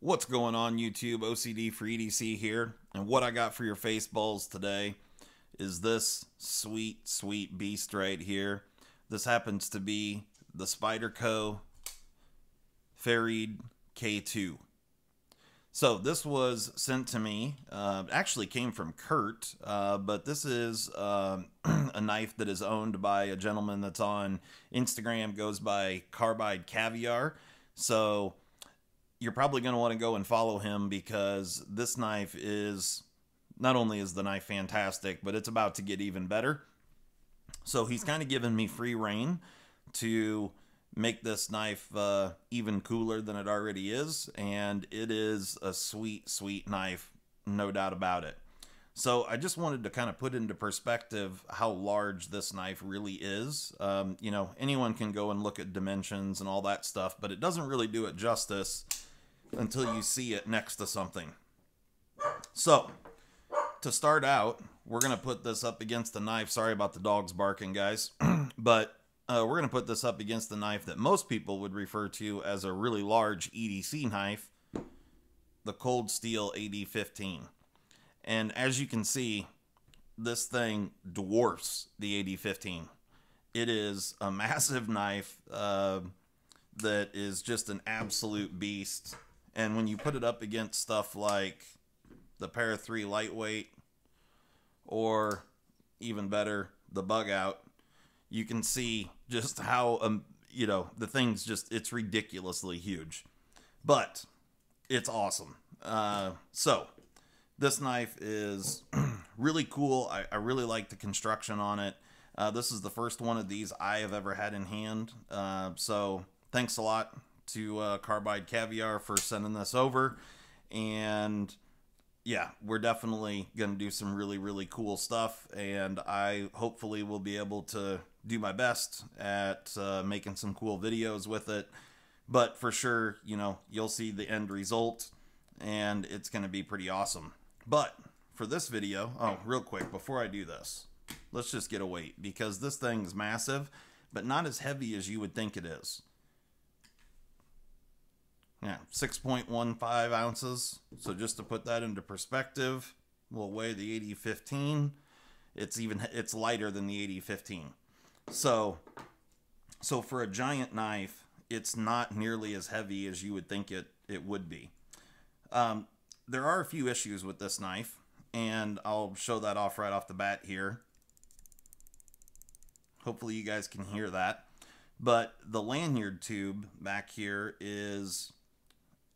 What's going on YouTube? OCD for EDC here. And what I got for your face balls today is this sweet, sweet beast right here. This happens to be the Spyderco Farid K2. So this was sent to me, uh, actually came from Kurt, uh, but this is um, a knife that is owned by a gentleman that's on Instagram, goes by Carbide Caviar. So you're probably going to want to go and follow him because this knife is not only is the knife fantastic, but it's about to get even better. So he's kind of given me free reign to make this knife uh, even cooler than it already is. And it is a sweet, sweet knife, no doubt about it. So I just wanted to kind of put into perspective how large this knife really is. Um, you know, anyone can go and look at dimensions and all that stuff, but it doesn't really do it justice until you see it next to something. So, to start out, we're going to put this up against the knife. Sorry about the dogs barking, guys. but uh, we're going to put this up against the knife that most people would refer to as a really large EDC knife, the Cold Steel AD15. And as you can see, this thing dwarfs the AD15. It is a massive knife uh, that is just an absolute beast. And when you put it up against stuff like the Para 3 Lightweight, or even better, the Bug Out, you can see just how, um, you know, the thing's just, it's ridiculously huge. But it's awesome. Uh, so this knife is really cool. I, I, really like the construction on it. Uh, this is the first one of these I have ever had in hand. Uh, so thanks a lot to uh, Carbide Caviar for sending this over. And yeah, we're definitely going to do some really, really cool stuff. And I hopefully will be able to do my best at uh, making some cool videos with it. But for sure, you know, you'll see the end result and it's going to be pretty awesome. But for this video, oh, real quick, before I do this, let's just get a weight because this thing's massive, but not as heavy as you would think it is. Yeah, 6.15 ounces. So just to put that into perspective, we'll weigh the 8015. It's even it's lighter than the 8015. So so for a giant knife, it's not nearly as heavy as you would think it it would be. Um, there are a few issues with this knife, and I'll show that off right off the bat here. Hopefully you guys can hear that. But the lanyard tube back here is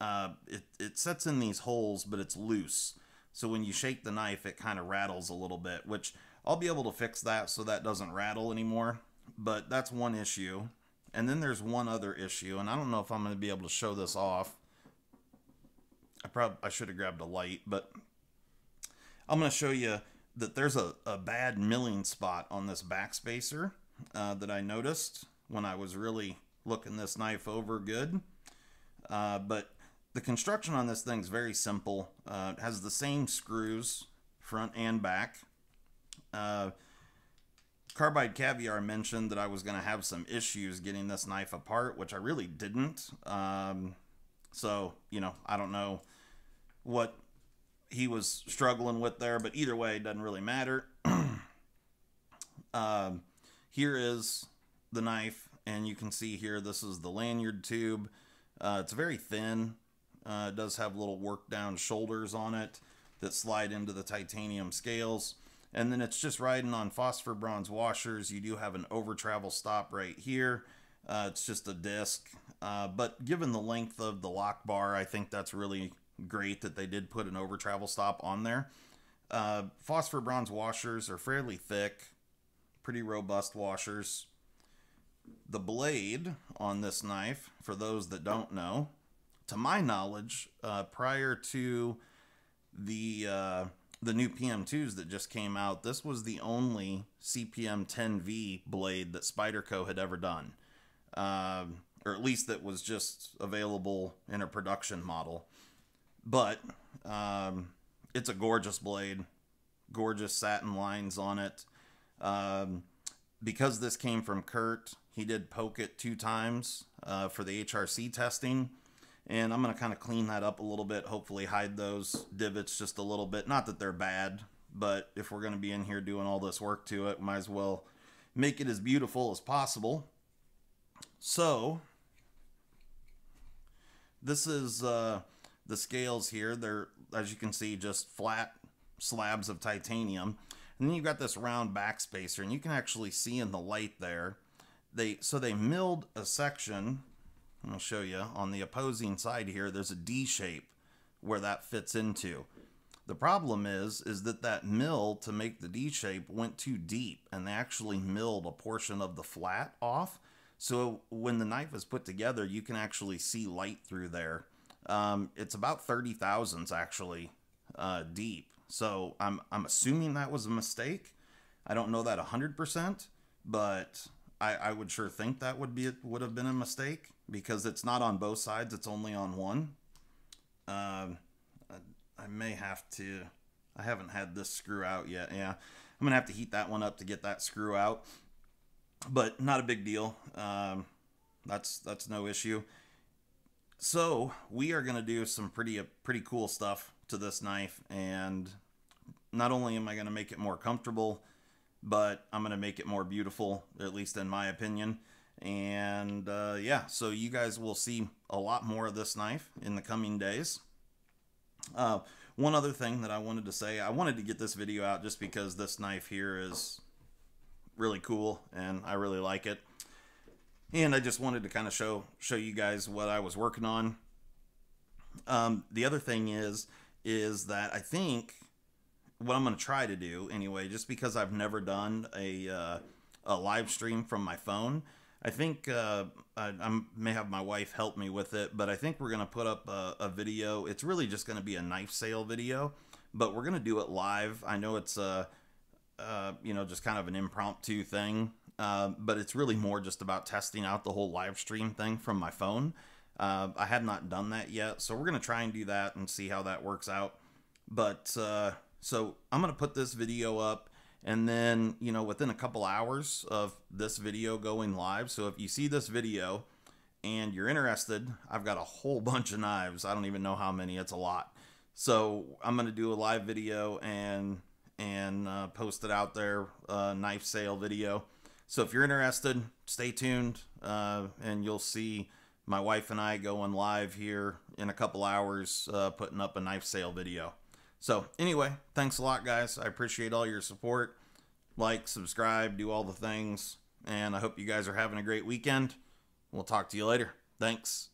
uh, it, it sets in these holes, but it's loose. So when you shake the knife, it kind of rattles a little bit, which I'll be able to fix that so that doesn't rattle anymore. But that's one issue. And then there's one other issue, and I don't know if I'm going to be able to show this off. I probably I should have grabbed a light, but I'm going to show you that there's a, a bad milling spot on this backspacer uh, that I noticed when I was really looking this knife over good. Uh, but the construction on this thing is very simple. Uh, it has the same screws, front and back. Uh, Carbide Caviar mentioned that I was going to have some issues getting this knife apart, which I really didn't. Um, so, you know, I don't know what he was struggling with there, but either way, it doesn't really matter. Um, here is the knife, and you can see here this is the lanyard tube. Uh, it's very thin. Uh, it does have little work down shoulders on it that slide into the titanium scales. And then it's just riding on phosphor bronze washers. You do have an over travel stop right here. Uh, it's just a disc. Uh, but given the length of the lock bar, I think that's really great that they did put an over travel stop on there. Uh, phosphor bronze washers are fairly thick, pretty robust washers. The blade on this knife, for those that don't know, to my knowledge, uh, prior to the uh, the new PM2s that just came out, this was the only CPM10V blade that Spyderco had ever done, um, or at least that was just available in a production model. But um, it's a gorgeous blade, gorgeous satin lines on it. Um, because this came from Kurt, he did poke it two times uh, for the HRC testing and I'm going to kind of clean that up a little bit, hopefully hide those divots just a little bit. Not that they're bad, but if we're going to be in here doing all this work to it, might as well make it as beautiful as possible. So this is uh, the scales here. They're, as you can see, just flat slabs of titanium. And then you've got this round backspacer, and you can actually see in the light there. They So they milled a section I'll show you on the opposing side here there's a D shape where that fits into the problem is is that that mill to make the D shape went too deep and they actually milled a portion of the flat off so when the knife is put together you can actually see light through there um, it's about 30 thousandths actually uh, deep so I'm, I'm assuming that was a mistake I don't know that 100% but I, I would sure think that would be would have been a mistake because it's not on both sides; it's only on one. Um, I, I may have to. I haven't had this screw out yet. Yeah, I'm gonna have to heat that one up to get that screw out, but not a big deal. Um, that's that's no issue. So we are gonna do some pretty uh, pretty cool stuff to this knife, and not only am I gonna make it more comfortable but I'm going to make it more beautiful, at least in my opinion. And uh, yeah, so you guys will see a lot more of this knife in the coming days. Uh, one other thing that I wanted to say, I wanted to get this video out just because this knife here is really cool and I really like it. And I just wanted to kind of show show you guys what I was working on. Um, the other thing is, is that I think what I'm going to try to do anyway, just because I've never done a uh, a live stream from my phone. I think uh, I, I, may have my wife help me with it, but I think we're going to put up a, a, video. It's really just going to be a knife sale video, but we're going to do it live. I know it's a, uh, you know, just kind of an impromptu thing, uh, but it's really more just about testing out the whole live stream thing from my phone. Uh, I have not done that yet, so we're going to try and do that and see how that works out. But uh, so I'm going to put this video up and then, you know, within a couple hours of this video going live. So if you see this video and you're interested, I've got a whole bunch of knives. I don't even know how many. It's a lot. So I'm going to do a live video and and uh, post it out there, uh, knife sale video. So if you're interested, stay tuned uh, and you'll see my wife and I going live here in a couple hours, uh, putting up a knife sale video. So, anyway, thanks a lot, guys. I appreciate all your support. Like, subscribe, do all the things. And I hope you guys are having a great weekend. We'll talk to you later. Thanks.